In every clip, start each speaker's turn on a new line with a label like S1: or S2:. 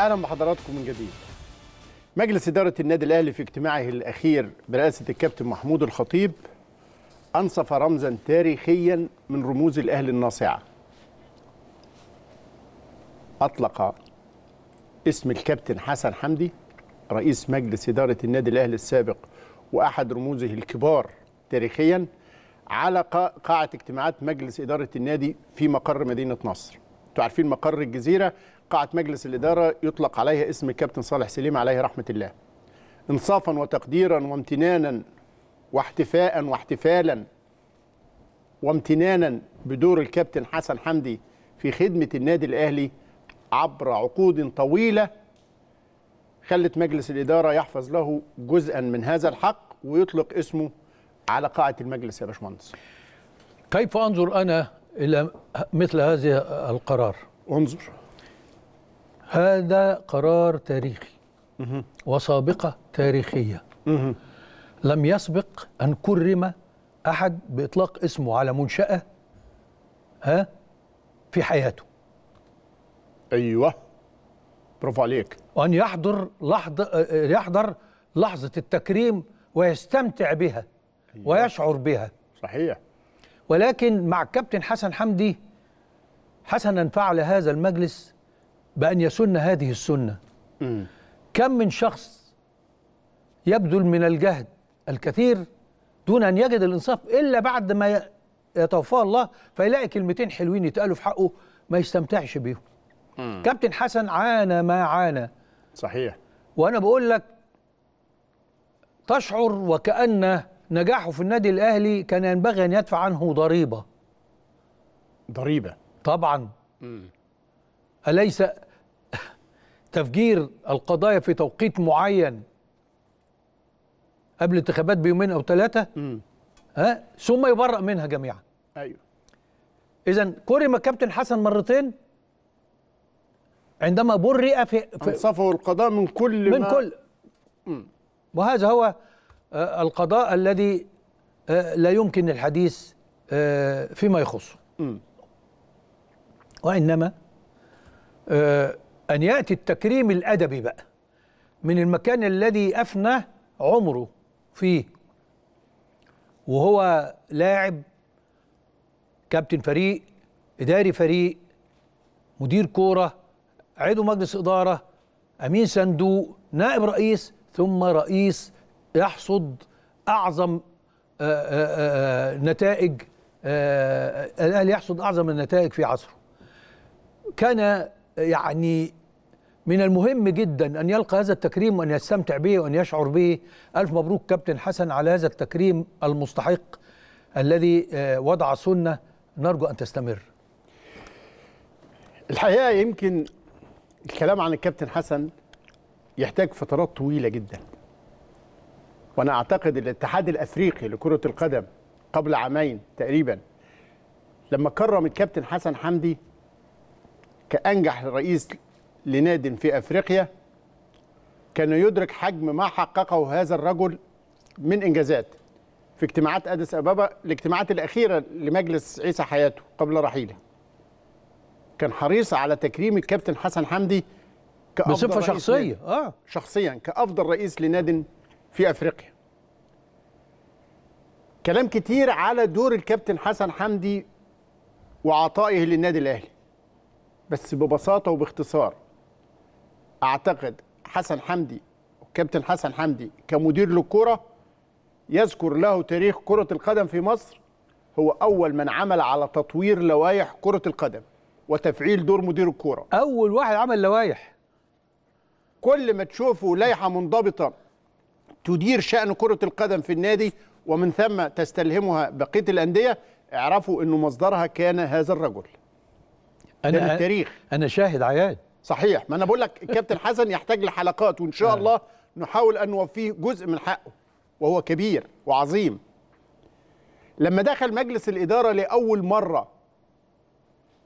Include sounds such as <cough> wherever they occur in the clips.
S1: اهلا بحضراتكم من جديد مجلس اداره النادي الاهلي في اجتماعه الاخير برئاسه الكابتن محمود الخطيب انصف رمزا تاريخيا من رموز الاهلي الناصعه اطلق اسم الكابتن حسن حمدي رئيس مجلس اداره النادي الاهلي السابق واحد رموزه الكبار تاريخيا على قاعه اجتماعات مجلس اداره النادي في مقر مدينه نصر انتوا عارفين مقر الجزيره قاعة مجلس الإدارة يطلق عليها اسم الكابتن صالح سليم عليه رحمة الله انصافا وتقديرا وامتنانا واحتفاء واحتفالا وامتنانا بدور الكابتن حسن حمدي في خدمة النادي الأهلي عبر عقود طويلة خلت مجلس الإدارة يحفظ له جزءا من هذا الحق ويطلق اسمه على قاعة المجلس يا باشمهندس
S2: كيف أنظر أنا إلى مثل هذا القرار؟ انظر هذا قرار تاريخي وسابقة تاريخية لم يسبق أن كرم أحد بإطلاق اسمه على منشأة ها في حياته أيوه برافو عليك وأن يحضر لحظة يحضر لحظة التكريم ويستمتع بها أيوة. ويشعر بها صحيح ولكن مع كابتن حسن حمدي حسنا فعل هذا المجلس بأن يسن هذه السنة م. كم من شخص يبذل من الجهد الكثير دون أن يجد الإنصاف إلا بعد ما يتوفاه الله فيلاقي كلمتين حلوين يتقالوا في حقه ما يستمتعش بيهم كابتن حسن عانى ما عانى صحيح وأنا بقول لك تشعر وكأن نجاحه في النادي الأهلي كان ينبغي أن يدفع عنه ضريبة ضريبة طبعا مم. أليس تفجير القضايا في توقيت معين قبل انتخابات بيومين أو ثلاثة ها ثم يبرأ منها جميعا أيوه إذا كرم كابتن حسن مرتين عندما برئ في, في انصفه القضاء من كل من ما كل وهذا هو آه، القضاء الذي آه، لا يمكن الحديث آه، فيما يخصه وإنما آه، أن يأتي التكريم الأدبي بقى من المكان الذي أفنى عمره فيه وهو لاعب كابتن فريق إداري فريق مدير كورة عضو مجلس إدارة أمين صندوق نائب رئيس ثم رئيس يحصد أعظم آه، آه، نتائج الأهلي يحصد أعظم النتائج في عصره كان يعني من المهم جدا أن يلقى هذا التكريم وأن يستمتع به وأن يشعر به ألف مبروك كابتن حسن على هذا التكريم المستحق الذي آه، وضع سنة نرجو أن تستمر الحقيقة يمكن الكلام عن الكابتن
S1: حسن يحتاج فترات طويلة جدا وأنا أعتقد الاتحاد الأفريقي لكرة القدم قبل عامين تقريبا لما كرم الكابتن حسن حمدي كأنجح رئيس لناد في أفريقيا كان يدرك حجم ما حققه هذا الرجل من إنجازات في اجتماعات أديس أبابا الاجتماعات الأخيرة لمجلس عيسى حياته قبل رحيله كان حريص على تكريم الكابتن حسن حمدي كأفضل بصفة شخصية آه. شخصيا كأفضل رئيس لناد في أفريقيا كلام كتير على دور الكابتن حسن حمدي وعطائه للنادي الأهلي بس ببساطه وباختصار اعتقد حسن حمدي كابتن حسن حمدي كمدير للكره يذكر له تاريخ كره القدم في مصر هو اول من عمل على تطوير لوائح كره القدم وتفعيل دور مدير الكوره اول واحد عمل لوائح كل ما تشوفوا لائحه منضبطه تدير شان كره القدم في النادي ومن ثم تستلهمها بقيه الانديه اعرفوا انه مصدرها كان هذا الرجل
S2: انا التاريخ انا شاهد عيان صحيح ما انا
S1: بقول لك الكابتن <laughs> حسن يحتاج لحلقات وان شاء آه. الله نحاول ان نوفيه جزء من حقه وهو كبير وعظيم لما دخل مجلس الاداره لاول مره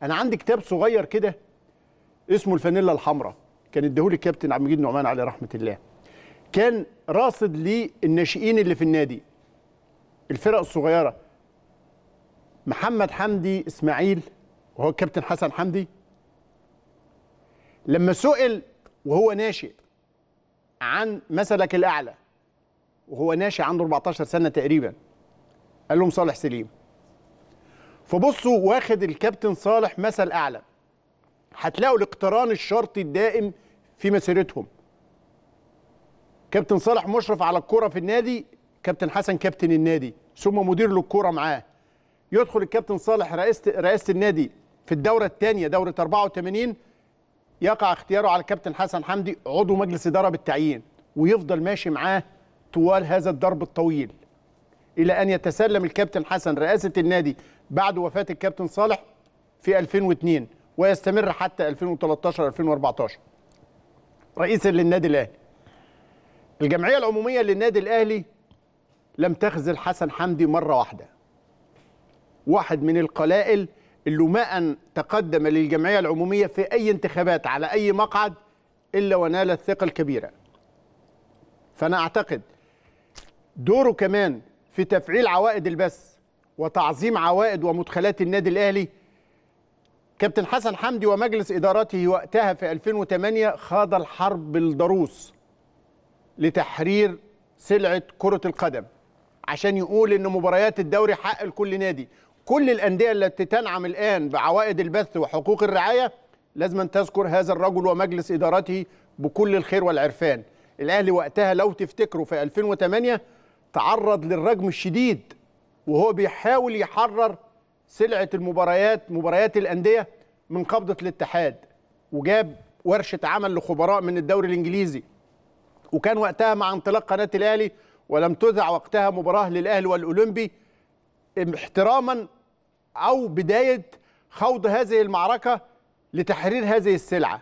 S1: انا عندي كتاب صغير كده اسمه الفانيلا الحمراء كان اديهولي الكابتن عبد المجيد نعمان عليه رحمه الله كان راصد لي الناشئين اللي في النادي الفرق الصغيره محمد حمدي اسماعيل وهو الكابتن حسن حمدي لما سئل وهو ناشئ عن مسلك الاعلى وهو ناشئ عنده 14 سنه تقريبا قال لهم صالح سليم فبصوا واخد الكابتن صالح مثل اعلى هتلاقوا الاقتران الشرطي الدائم في مسيرتهم كابتن صالح مشرف على الكوره في النادي كابتن حسن كابتن النادي ثم مدير للكوره معاه يدخل الكابتن صالح رئاسه رئاسه النادي في الدورة الثانية دورة 84 يقع اختياره على الكابتن حسن حمدي عضو مجلس إدارة بالتعيين ويفضل ماشي معاه طوال هذا الدرب الطويل إلى أن يتسلم الكابتن حسن رئاسة النادي بعد وفاة الكابتن صالح في 2002 ويستمر حتى 2013 2014 رئيسا للنادي الاهلي الجمعيه العموميه للنادي الاهلي لم تخذل حسن حمدي مره واحده واحد من القلائل ما أن تقدم للجمعية العمومية في أي انتخابات على أي مقعد إلا ونال الثقة الكبيرة فأنا أعتقد دوره كمان في تفعيل عوائد البث وتعظيم عوائد ومدخلات النادي الأهلي كابتن حسن حمدي ومجلس إدارته وقتها في 2008 خاض الحرب الضروس لتحرير سلعة كرة القدم عشان يقول إن مباريات الدوري حق لكل نادي كل الأندية التي تنعم الآن بعوائد البث وحقوق الرعاية لازم أن تذكر هذا الرجل ومجلس إدارته بكل الخير والعرفان الأهلي وقتها لو تفتكروا في 2008 تعرض للرجم الشديد وهو بيحاول يحرر سلعة المباريات مباريات الأندية من قبضة الاتحاد وجاب ورشة عمل لخبراء من الدوري الإنجليزي وكان وقتها مع انطلاق قناة الأهلي ولم تذع وقتها مباراة للأهلي والأولمبي احتراما او بدايه خوض هذه المعركه لتحرير هذه السلعه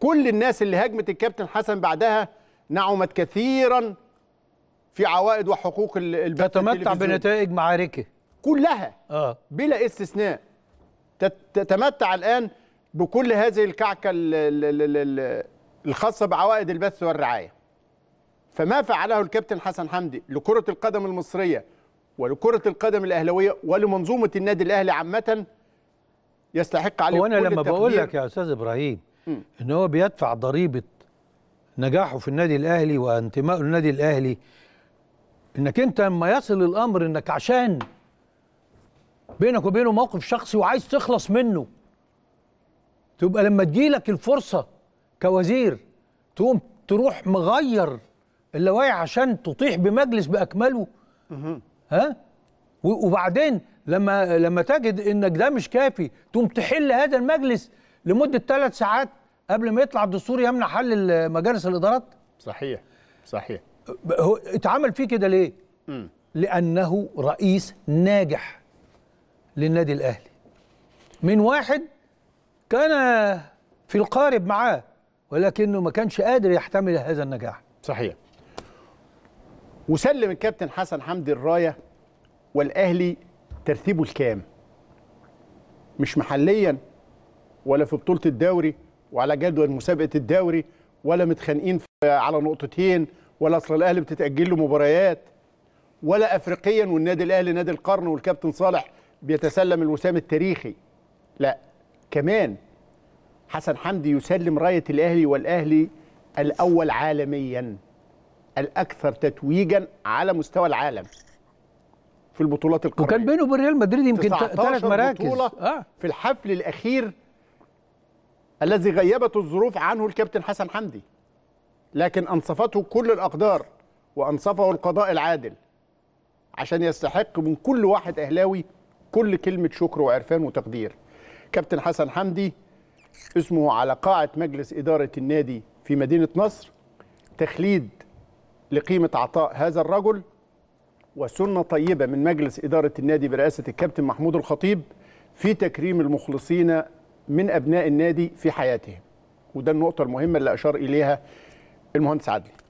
S1: كل الناس اللي هاجمت الكابتن حسن بعدها نعمت كثيرا في عوائد وحقوق البث تتمتع بنتائج معاركه كلها آه. بلا استثناء تتمتع الان بكل هذه الكعكه الخاصه بعوائد البث والرعايه فما فعله الكابتن حسن حمدي لكره القدم المصريه ولكرة القدم الأهلوية ولمنظومة النادي الأهلي عامة يستحق عليه وأنا لما بقول لك
S2: يا أستاذ إبراهيم م. إن هو بيدفع ضريبة نجاحه في النادي الأهلي وانتمائه للنادي الأهلي إنك أنت لما يصل الأمر إنك عشان بينك وبينه موقف شخصي وعايز تخلص منه تبقى لما تجيلك الفرصة كوزير تقوم تروح مغير اللوائح عشان تطيح بمجلس بأكمله ها وبعدين لما لما تجد انك ده مش كافي تقوم تحل هذا المجلس لمده ثلاث ساعات قبل ما يطلع الدستور يمنع حل مجالس الادارات صحيح صحيح هو اتعمل فيه كده ليه م. لانه رئيس ناجح للنادي الاهلي من واحد كان في القارب معاه ولكنه ما كانش قادر يحتمل هذا النجاح صحيح
S1: وسلم الكابتن حسن حمدي الرايه والاهلي ترتيبه الكام مش محليا ولا في بطوله الدوري وعلى جدول مسابقه الدوري ولا متخانقين على نقطتين ولا اصل الاهلي بتتاجل له مباريات ولا افريقيا والنادي الاهلي نادي القرن والكابتن صالح بيتسلم الوسام التاريخي لا كمان حسن حمدي يسلم رايه الاهلي والاهلي الاول عالميا الاكثر تتويجا على مستوى العالم في البطولات القاريه وكان بينه وبين ريال مدريد يمكن ثلاث مراكز بطولة آه. في الحفل الاخير الذي غيبت الظروف عنه الكابتن حسن حمدي لكن انصفته كل الاقدار وانصفه القضاء العادل عشان يستحق من كل واحد اهلاوي كل كلمه شكر وعرفان وتقدير كابتن حسن حمدي اسمه على قاعه مجلس اداره النادي في مدينه نصر تخليد لقيمة عطاء هذا الرجل وسنة طيبة من مجلس إدارة النادي برئاسة الكابتن محمود الخطيب في تكريم المخلصين من أبناء النادي في حياتهم وده النقطة المهمة اللي أشار إليها المهندس عدلي